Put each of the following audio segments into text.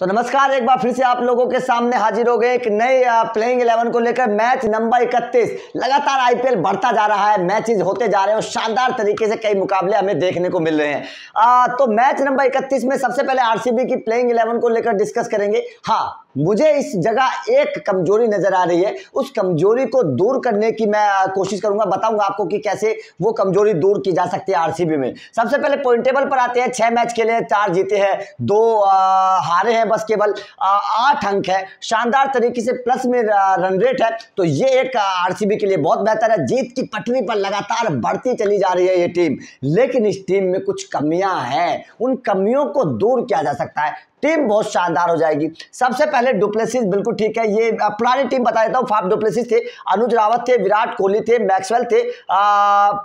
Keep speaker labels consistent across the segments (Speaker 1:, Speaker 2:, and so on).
Speaker 1: तो नमस्कार एक बार फिर से आप लोगों के सामने हाजिर हो गए एक नए प्लेइंग इलेवन को लेकर मैच नंबर इकतीस लगातार आईपीएल बढ़ता जा रहा है मैचेस होते जा रहे हैं और शानदार तरीके से कई मुकाबले हमें देखने को मिल रहे हैं आ, तो मैच नंबर इकतीस में सबसे पहले आरसीबी की प्लेइंग इलेवन को लेकर डिस्कस करेंगे हाँ मुझे इस जगह एक कमजोरी नजर आ रही है उस कमजोरी को दूर करने की मैं कोशिश करूंगा बताऊंगा आपको कि कैसे वो कमजोरी दूर की जा सकती है आरसीबी में सबसे पहले पॉइंट टेबल पर आते हैं छह मैच खेले हैं चार जीते हैं दो हारे हैं बस केवल आठ अंक है शानदार तरीके से प्लस में रन रेट है तो ये एक आरसीबी के लिए बहुत बेहतर है जीत की पटरी पर लगातार बढ़ती चली जा रही है ये टीम लेकिन इस टीम में कुछ कमियां हैं उन कमियों को दूर किया जा सकता है टीम बहुत शानदार हो जाएगी सबसे पहले डुप्लेसिस बिल्कुल ठीक है ये पुरानी टीम बता देता हूँ फाफ डुप्लेसिस थे अनुज रावत थे विराट कोहली थे मैक्सवेल थे आ,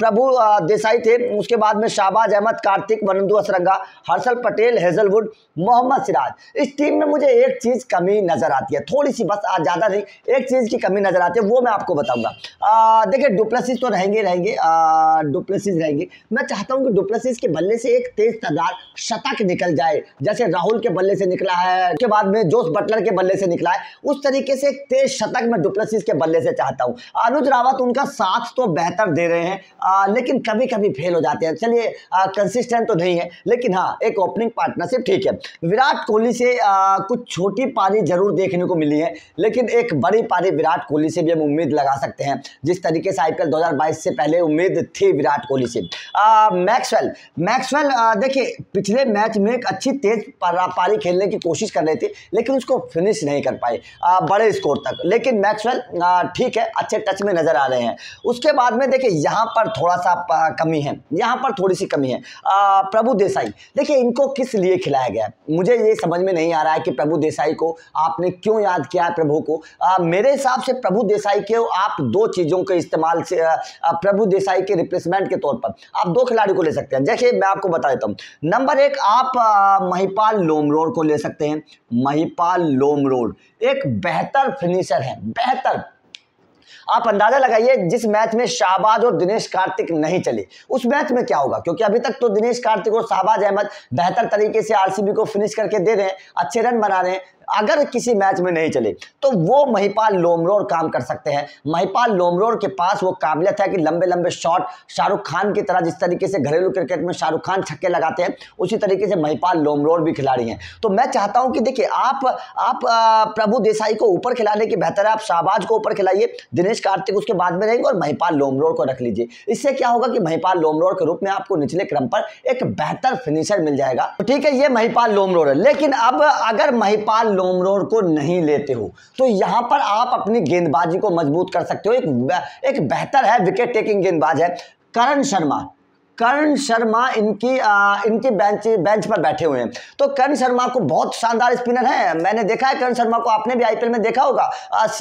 Speaker 1: प्रभु देसाई थे उसके बाद में शाहबाज अहमद कार्तिक वनंदू असरंगा हर्षल पटेल हेजलवुड मोहम्मद सिराज इस टीम में मुझे एक चीज़ कमी नज़र आती है थोड़ी सी बस आज ज़्यादा नहीं एक चीज़ की कमी नज़र आती है वो मैं आपको बताऊँगा देखिए डुप्लेसिस तो रहेंगे रहेंगे डुप्लेसिस रहेंगे मैं चाहता हूँ कि डुप्लेसिस के बल्ले से एक तेज तदार शतक निकल जाए जैसे राहुल के बल्ले से निकला है उसके बाद में जोश बटलर के बल्ले से निकला है उस तरीके से एक तेज शतक में डुप्लेसिस के बल्ले से चाहता हूँ अनुज रावत उनका साथ तो बेहतर दे रहे हैं आ, लेकिन कभी कभी फेल हो जाते हैं चलिए कंसिस्टेंट तो नहीं है लेकिन हाँ एक ओपनिंग पार्टनरशिप ठीक है विराट कोहली से आ, कुछ छोटी पारी जरूर देखने को मिली है लेकिन एक बड़ी पारी विराट कोहली से भी हम उम्मीद लगा सकते हैं जिस तरीके से आईपीएल 2022 से पहले उम्मीद थी विराट कोहली से मैक्सवेल मैक्सवेल देखिए पिछले मैच में एक अच्छी तेज पारी पारी खेलने की कोशिश कर रहे थे लेकिन उसको फिनिश नहीं कर पाए आ, बड़े स्कोर तक लेकिन मैक्सवेल ठीक है अच्छे टच में नज़र आ रहे हैं उसके बाद में देखिए यहाँ पर थोड़ा सा कमी है यहाँ पर थोड़ी सी कमी है प्रभु देसाई देखिए इनको किस लिए खिलाया गया मुझे ये समझ में नहीं आ रहा है कि प्रभु देसाई को आपने क्यों याद किया है प्रभु को आ, मेरे हिसाब से प्रभु देसाई के आप दो चीज़ों के इस्तेमाल से प्रभु देसाई के रिप्लेसमेंट के तौर पर आप दो खिलाड़ी को ले सकते हैं जैसे मैं आपको बता देता हूँ नंबर एक आप महिपाल लोमरो रोड को ले सकते हैं महिपाल लोम रोड एक बेहतर फिनिशर है बेहतर आप अंदाजा लगाइए जिस मैच में शाहबाज और दिनेश कार्तिक नहीं चले उस मैच में क्या होगा क्योंकि अभी तक तो दिनेश कार्तिक और शाहबाज अहमद बेहतर तरीके से आरसीबी को फिनिश करके दे रहे हैं अच्छे रन बना रहे हैं अगर किसी मैच में नहीं चले तो वो महिपाल लोमरोर काम कर सकते हैं महिपाल लोमरोर के पास वो काबिलियत है कि लंबे लंबे शॉट शाहरुख खान की तरह जिस तरीके से घरेलू क्रिकेट में शाहरुख खान छक्के लगाते हैं उसी तरीके से महिपाल लोमरोर भी खिलाड़ी हैं तो मैं चाहता हूं कि देखिए आप आप प्रभु देसाई को ऊपर खिलाने की बेहतर है आप शाहबाज को ऊपर खिलाइए दिनेश कार्तिक उसके बाद में रहेंगे और महिपाल लोमरोर को रख लीजिए इससे क्या होगा कि महिपाल लोमरोर के रूप में आपको निचले क्रम पर एक बेहतर फिनिशर मिल जाएगा तो ठीक है ये महिपाल लोमरोर है लेकिन अब अगर महिपाल लोमरोर को नहीं लेते हो तो यहाँ पर आप अपनी गेंदबाजी को मजबूत कर सकते हो एक एक बेहतर है विकेट टेकिंग गेंदबाज है करण शर्मा कर्ण शर्मा इनकी आ, इनके बेंच बेंच पर बैठे हुए हैं तो कर्ण शर्मा को बहुत शानदार स्पिनर है मैंने देखा है कर्ण शर्मा को आपने भी आईपीएल में देखा होगा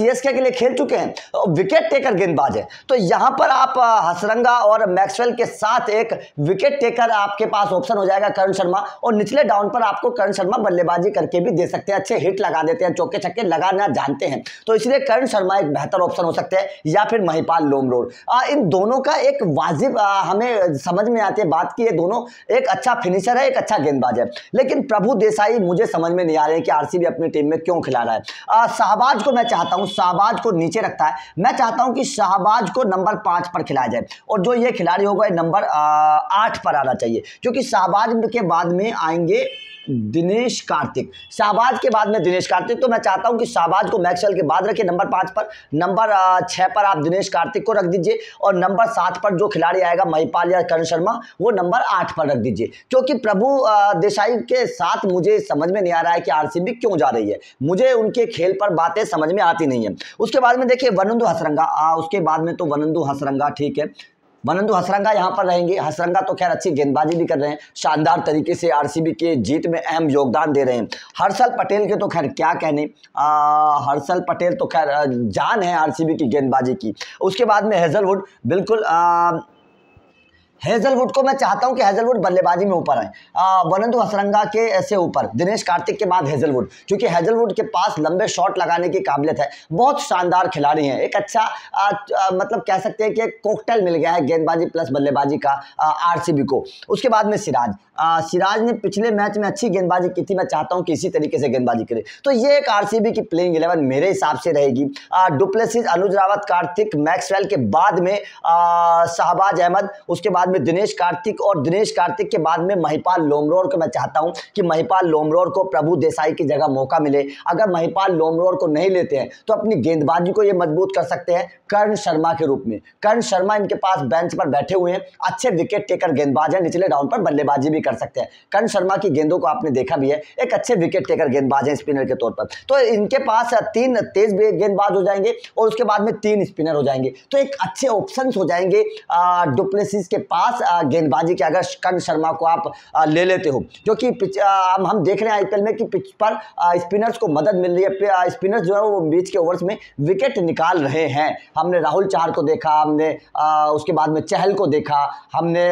Speaker 1: एस के लिए खेल चुके हैं विकेट टेकर गेंदबाज है तो यहाँ पर आप हसरंगा और मैक्सवेल के साथ एक विकेट टेकर आपके पास ऑप्शन हो जाएगा कर्ण शर्मा और निचले डाउन पर आपको कर्ण शर्मा बल्लेबाजी करके भी दे सकते हैं अच्छे हिट लगा देते हैं चौके छक्के लगाना जानते हैं तो इसलिए कर्ण शर्मा एक बेहतर ऑप्शन हो सकते हैं या फिर महिपाल लोमरोड इन दोनों का एक वाजिब हमें समझ समझ में आती है बात की ये दोनों एक अच्छा फिनिशर है एक अच्छा गेंदबाज है लेकिन प्रभु देसाई मुझे समझ में नहीं आ रहे कि आर अपनी टीम में क्यों खिला रहा है शाहबाज को मैं चाहता हूँ शाहबाज को नीचे रखता है मैं चाहता हूँ कि शाहबाज को नंबर पाँच पर खिलाया जाए और जो ये खिलाड़ी होगा नंबर आठ पर आना चाहिए क्योंकि शाहबाज के बाद में आएंगे दिनेश कार्तिक शाहबाज के बाद में दिनेश कार्तिक तो मैं चाहता हूं कि शाहबाज को मैक्सवेल के बाद रखिए नंबर पाँच पर नंबर छः पर आप दिनेश कार्तिक को रख दीजिए और नंबर सात पर जो खिलाड़ी आएगा महिपाल या करण शर्मा वो नंबर आठ पर रख दीजिए क्योंकि प्रभु देसाई के साथ मुझे समझ में नहीं आ रहा है कि आर क्यों जा रही है मुझे उनके खेल पर बातें समझ में आती नहीं है उसके बाद में देखिए वनंदु हसरंगा उसके बाद में तो वनंदु हसरंगा ठीक है मनंदू हसरंगा यहाँ पर रहेंगे हसरंगा तो खैर अच्छी गेंदबाजी भी कर रहे हैं शानदार तरीके से आरसीबी के जीत में अहम योगदान दे रहे हैं हर्षल पटेल के तो खैर क्या कहने हर्षल पटेल तो खैर जान है आरसीबी की गेंदबाजी की उसके बाद में हेजलवुड बिल्कुल आ, हेजलवुड को मैं चाहता हूं कि हेजलवुड बल्लेबाजी में ऊपर आए वनंदु हसरंगा के ऐसे ऊपर दिनेश कार्तिक के बाद हेजलवुड क्योंकि हेजलवुड के पास लंबे शॉट लगाने की काबिलियत है बहुत शानदार खिलाड़ी हैं एक अच्छा आ, आ, मतलब कह सकते हैं कि कोकटेल मिल गया है गेंदबाजी प्लस बल्लेबाजी का आर को उसके बाद में सिराज आ, सिराज ने पिछले मैच में अच्छी गेंदबाजी की थी मैं चाहता हूँ कि इसी तरीके से गेंदबाजी करे तो ये एक आर की प्लेइंग इलेवन मेरे हिसाब से रहेगी डुप्लेसिस अनुज रावत कार्तिक मैक्सवेल के बाद में शहबाज अहमद उसके बाद में दिनेश कार्तिक और दिनेश कार्तिक के बाद में महिपाल लोमरोर को मैं चाहता हूं कि महिपाल लोमरोर को प्रभु देसाई की जगह मौका मिले अगर महिपाल लोमरोर को नहीं लेते हैं तो अपनी गेंदबाजी को ये मजबूत कर सकते हैं कर्ण शर्मा के रूप में कर्ण शर्मा इनके पास बेंच पर बैठे हुए हैं अच्छे विकेट टेकर गेंदबाज हैं निचले राउंड पर बल्लेबाजी भी कर सकते हैं कर्ण शर्मा की गेंदों को आपने देखा भी है एक अच्छे विकेट टेकर गेंदबाज हैं स्पिनर के तौर पर तो इनके पास तीन तेज गेंदबाज हो जाएंगे और उसके बाद में तीन स्पिनर हो जाएंगे तो एक अच्छे ऑप्शन हो जाएंगे डुप्लेसिस के पास खास गेंदबाजी के अगर कर्ण शर्मा को आप ले लेते हो क्योंकि कि हम देख रहे हैं आईपीएल में कि पिच पर स्पिनर्स को मदद मिल रही है स्पिनर्स जो है वो बीच के ओवर्स में विकेट निकाल रहे हैं हमने राहुल चार को देखा हमने उसके बाद में चहल को देखा हमने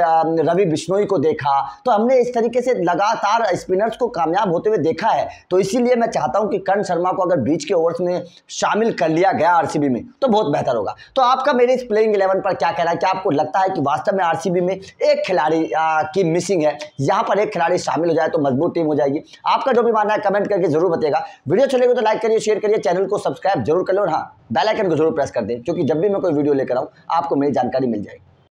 Speaker 1: रवि बिश्नोई को देखा तो हमने इस तरीके से लगातार स्पिनर्स को कामयाब होते हुए देखा है तो इसीलिए मैं चाहता हूँ कि कर्ण शर्मा को अगर बीच के ओवर्स में शामिल कर लिया गया आर में तो बहुत बेहतर होगा तो आपका मेरे इस प्लेइंग इलेवन पर क्या कहना है क्या आपको लगता है कि वास्तव में आर बी में एक खिलाड़ी की मिसिंग है यहाँ पर एक खिलाड़ी शामिल हो जाए तो मजबूत टीम हो जाएगी आपका जो भी मानना है कमेंट करके जरूर बताएगा वीडियो चलेगा तो लाइक करिए शेयर करिए चैनल को सब्सक्राइब जरूर कर लो और हाँ बेलाइकन को जरूर प्रेस कर दें क्योंकि जब भी मैं कोई वीडियो लेकर आऊँ आपको मेरी जानकारी मिल जाएगी